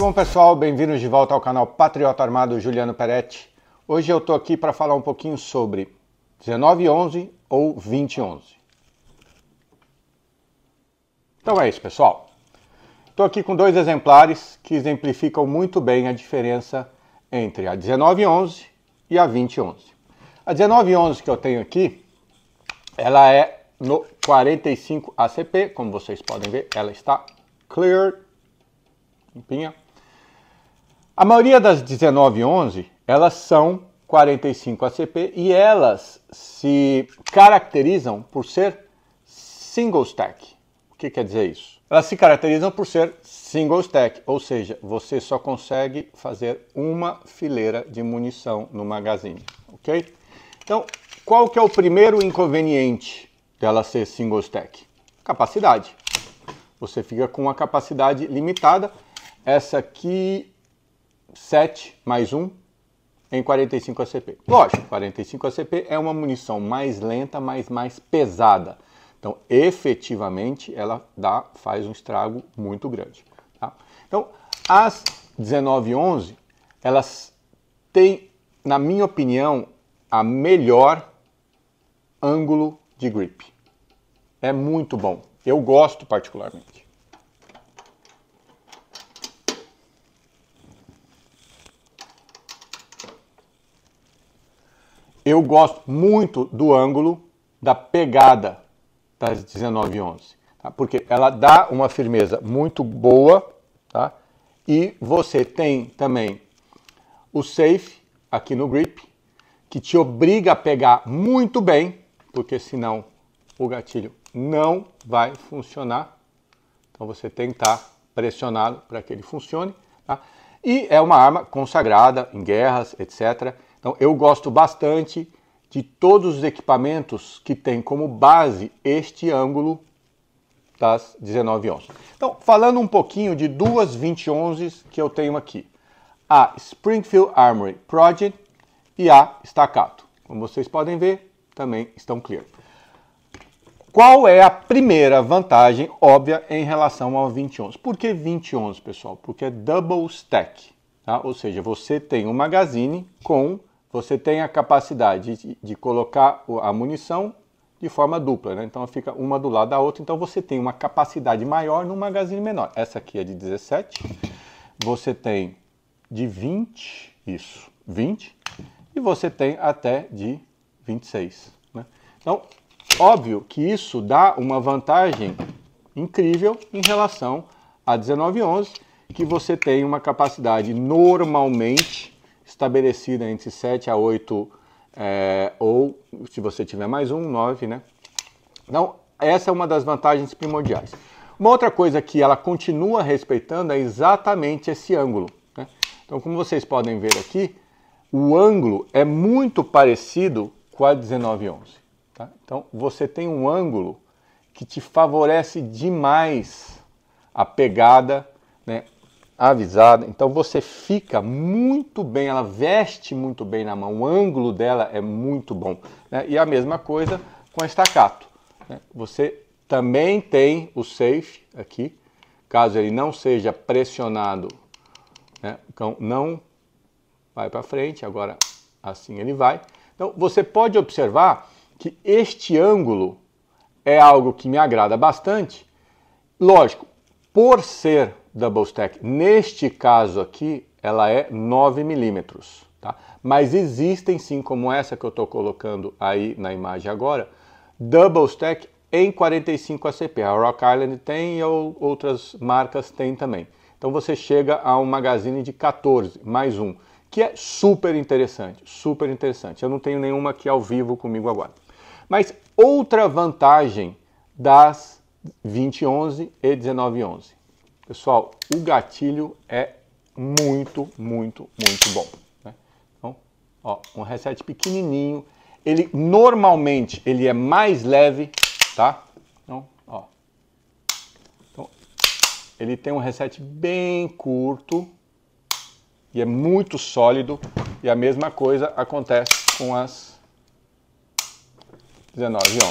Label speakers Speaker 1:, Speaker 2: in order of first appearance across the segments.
Speaker 1: bom, pessoal. Bem-vindos de volta ao canal Patriota Armado Juliano Peretti. Hoje eu estou aqui para falar um pouquinho sobre 1911 ou 2011. Então é isso, pessoal. Estou aqui com dois exemplares que exemplificam muito bem a diferença entre a 1911 e a 2011. A 1911 que eu tenho aqui, ela é no 45 ACP, como vocês podem ver, ela está clear, limpinha. A maioria das 1911, elas são 45 ACP e elas se caracterizam por ser single stack. O que quer dizer isso? Elas se caracterizam por ser single stack, ou seja, você só consegue fazer uma fileira de munição no magazine, ok? Então, qual que é o primeiro inconveniente dela ser single stack? Capacidade. Você fica com uma capacidade limitada. Essa aqui 7 mais 1 em 45 ACP. Lógico, 45 ACP é uma munição mais lenta, mas mais pesada. Então, efetivamente, ela dá, faz um estrago muito grande. Tá? Então, as 1911, elas têm, na minha opinião, a melhor ângulo de grip. É muito bom. Eu gosto particularmente. Eu gosto muito do ângulo da pegada das 1911, tá? porque ela dá uma firmeza muito boa, tá? E você tem também o safe aqui no grip, que te obriga a pegar muito bem, porque senão o gatilho não vai funcionar. Então você tem que estar tá pressionado para que ele funcione. Tá? E é uma arma consagrada em guerras, etc. Então, eu gosto bastante de todos os equipamentos que têm como base este ângulo das 19 onças. Então, falando um pouquinho de duas 20 que eu tenho aqui. A Springfield Armory Project e a Staccato. Como vocês podem ver, também estão clear. Qual é a primeira vantagem óbvia em relação ao 2011? Por que 2011, pessoal? Porque é double stack, tá? ou seja, você tem um magazine com você tem a capacidade de, de colocar a munição de forma dupla, né? então fica uma do lado da outra, então você tem uma capacidade maior num magazine menor. Essa aqui é de 17, você tem de 20, isso, 20, e você tem até de 26. Né? Então, óbvio que isso dá uma vantagem incrível em relação a 1911, que você tem uma capacidade normalmente estabelecida entre 7 a 8, é, ou se você tiver mais um, 9, né? Então, essa é uma das vantagens primordiais. Uma outra coisa que ela continua respeitando é exatamente esse ângulo. Né? Então, como vocês podem ver aqui, o ângulo é muito parecido com a 1911. Tá? Então, você tem um ângulo que te favorece demais a pegada, né? avisada. Então você fica muito bem, ela veste muito bem na mão, o ângulo dela é muito bom. Né? E a mesma coisa com a estacato. Né? Você também tem o safe aqui, caso ele não seja pressionado, né? então não vai para frente, agora assim ele vai. Então você pode observar que este ângulo é algo que me agrada bastante. Lógico, por ser double stack, neste caso aqui, ela é 9 milímetros. Tá? Mas existem sim, como essa que eu estou colocando aí na imagem agora, double stack em 45 ACP. A Rock Island tem e outras marcas têm também. Então você chega a um magazine de 14, mais um, que é super interessante, super interessante. Eu não tenho nenhuma aqui ao vivo comigo agora. Mas outra vantagem das 2011 e 1911 Pessoal, o gatilho é muito, muito, muito bom. Né? Então, ó, um reset pequenininho. Ele normalmente ele é mais leve, tá? Então, ó. Então, ele tem um reset bem curto e é muito sólido. E a mesma coisa acontece com as 19 e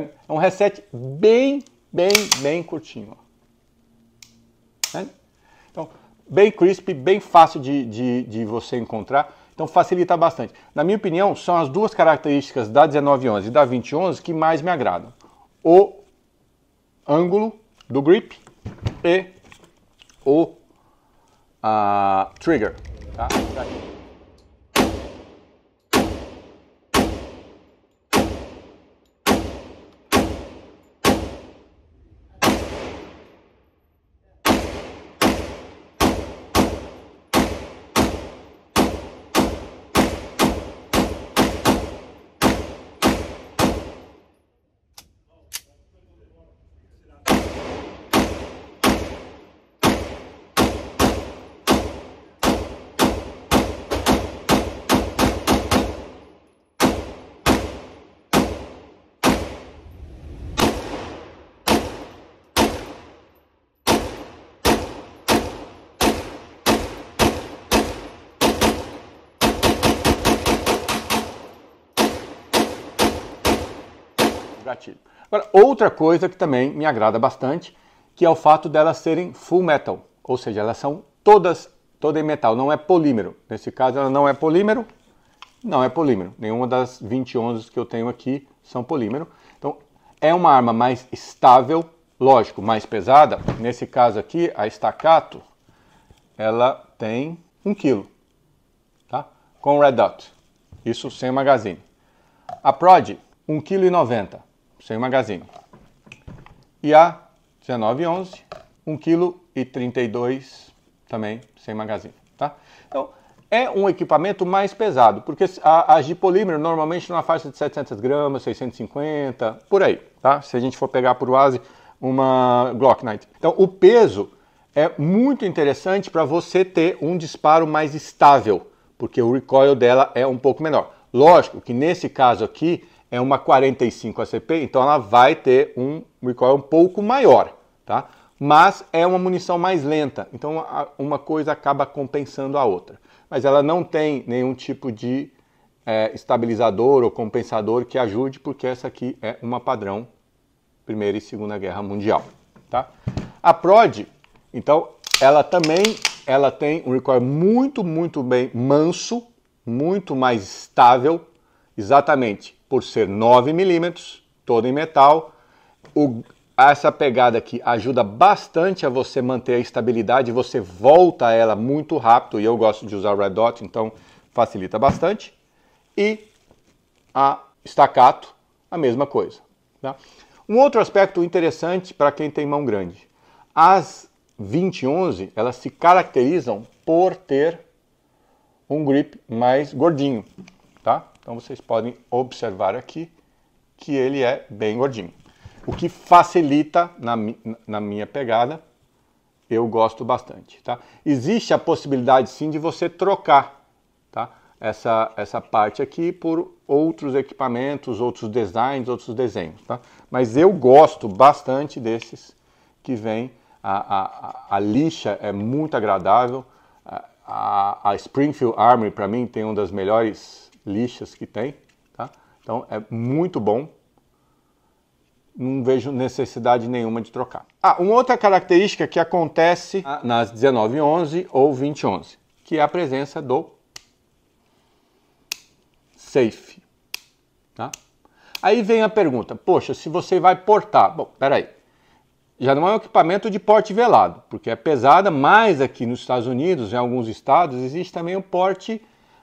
Speaker 1: 11. É um reset bem bem, bem curtinho. Ó. Né? Então, bem crisp, bem fácil de, de, de, você encontrar. Então facilita bastante. Na minha opinião, são as duas características da 1911 e da 2011 que mais me agradam. O ângulo do grip e o a ah, trigger. Tá? gatilho. Agora, outra coisa que também me agrada bastante, que é o fato delas serem full metal, ou seja, elas são todas toda em metal, não é polímero. Nesse caso ela não é polímero, não é polímero. Nenhuma das 20 que eu tenho aqui são polímero. Então, é uma arma mais estável, lógico, mais pesada. Nesse caso aqui, a Staccato, ela tem 1 kg, tá? Com Red Dot. Isso sem magazine. A Prod, 1,90 kg sem magazine. E a 1911, 1,32 kg também sem magazine. Tá? Então, é um equipamento mais pesado, porque as de polímero normalmente numa faixa de 700 gramas, 650, por aí, tá? Se a gente for pegar por base uma Glock Knight. Então, o peso é muito interessante para você ter um disparo mais estável, porque o recoil dela é um pouco menor. Lógico que nesse caso aqui é uma 45 ACP, então ela vai ter um recoil um pouco maior, tá? Mas é uma munição mais lenta, então uma coisa acaba compensando a outra. Mas ela não tem nenhum tipo de é, estabilizador ou compensador que ajude, porque essa aqui é uma padrão Primeira e Segunda Guerra Mundial, tá? A PROD, então, ela também ela tem um recoil muito, muito bem manso, muito mais estável, Exatamente, por ser 9 milímetros, todo em metal, o, essa pegada aqui ajuda bastante a você manter a estabilidade, você volta ela muito rápido, e eu gosto de usar Red Dot, então facilita bastante. E a estacato, a mesma coisa. Tá? Um outro aspecto interessante para quem tem mão grande. As 2011, elas se caracterizam por ter um grip mais gordinho. Então vocês podem observar aqui que ele é bem gordinho. O que facilita na, na minha pegada, eu gosto bastante, tá? Existe a possibilidade sim de você trocar, tá? Essa, essa parte aqui por outros equipamentos, outros designs, outros desenhos, tá? Mas eu gosto bastante desses que vem, a, a, a lixa é muito agradável, a, a Springfield Armory para mim tem um das melhores lixas que tem, tá? Então é muito bom. Não vejo necessidade nenhuma de trocar. Ah, uma outra característica que acontece ah, nas 1911 ou 2011, que é a presença do safe, tá? Aí vem a pergunta, poxa, se você vai portar, bom, peraí, já não é um equipamento de porte velado, porque é pesada, mas aqui nos Estados Unidos, em alguns estados, existe também o porte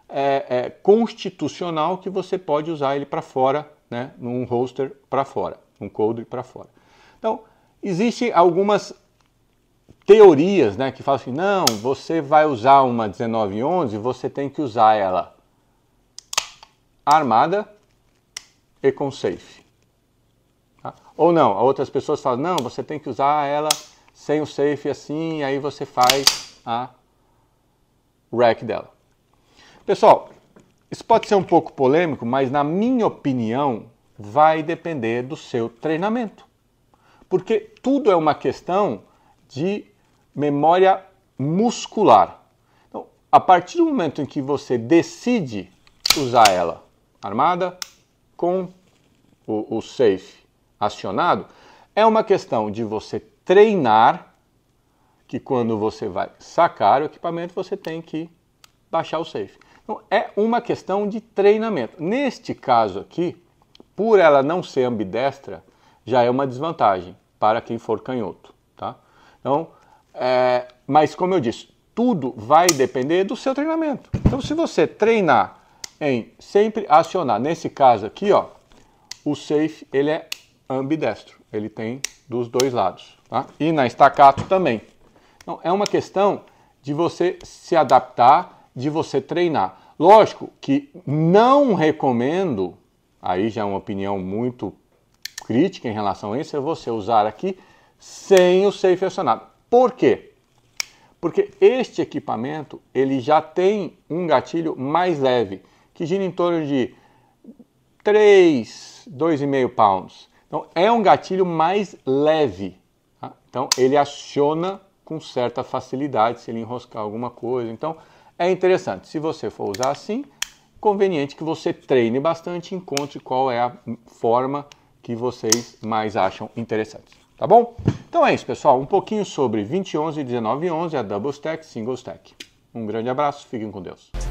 Speaker 1: é, é, constitucional que você pode usar ele para fora, né, num roster para fora, um code para fora. Então, existe algumas teorias né, que falam assim, não, você vai usar uma 1911, você tem que usar ela armada e com safe. Tá? Ou não, outras pessoas falam, não, você tem que usar ela sem o safe assim, aí você faz a rack dela. Pessoal, isso pode ser um pouco polêmico, mas na minha opinião, vai depender do seu treinamento. Porque tudo é uma questão de memória muscular. Então, a partir do momento em que você decide usar ela armada com o, o safe acionado, é uma questão de você treinar que quando você vai sacar o equipamento, você tem que baixar o safe. Então, é uma questão de treinamento. Neste caso aqui, por ela não ser ambidestra, já é uma desvantagem para quem for canhoto, tá? Então, é, mas como eu disse, tudo vai depender do seu treinamento. Então, se você treinar em sempre acionar, nesse caso aqui, ó, o safe ele é ambidestro, ele tem dos dois lados, tá? E na estacato também. Então, é uma questão de você se adaptar de você treinar. Lógico que não recomendo, aí já é uma opinião muito crítica em relação a isso, é você usar aqui sem o safe acionado. Por quê? Porque este equipamento ele já tem um gatilho mais leve, que gira em torno de 3, 2,5 pounds. Então é um gatilho mais leve. Tá? Então ele aciona com certa facilidade se ele enroscar alguma coisa. Então é interessante. Se você for usar assim, conveniente que você treine bastante, e encontre qual é a forma que vocês mais acham interessante. Tá bom? Então é isso, pessoal. Um pouquinho sobre 2011 e 1911, a Double Stack, Single Stack. Um grande abraço, fiquem com Deus.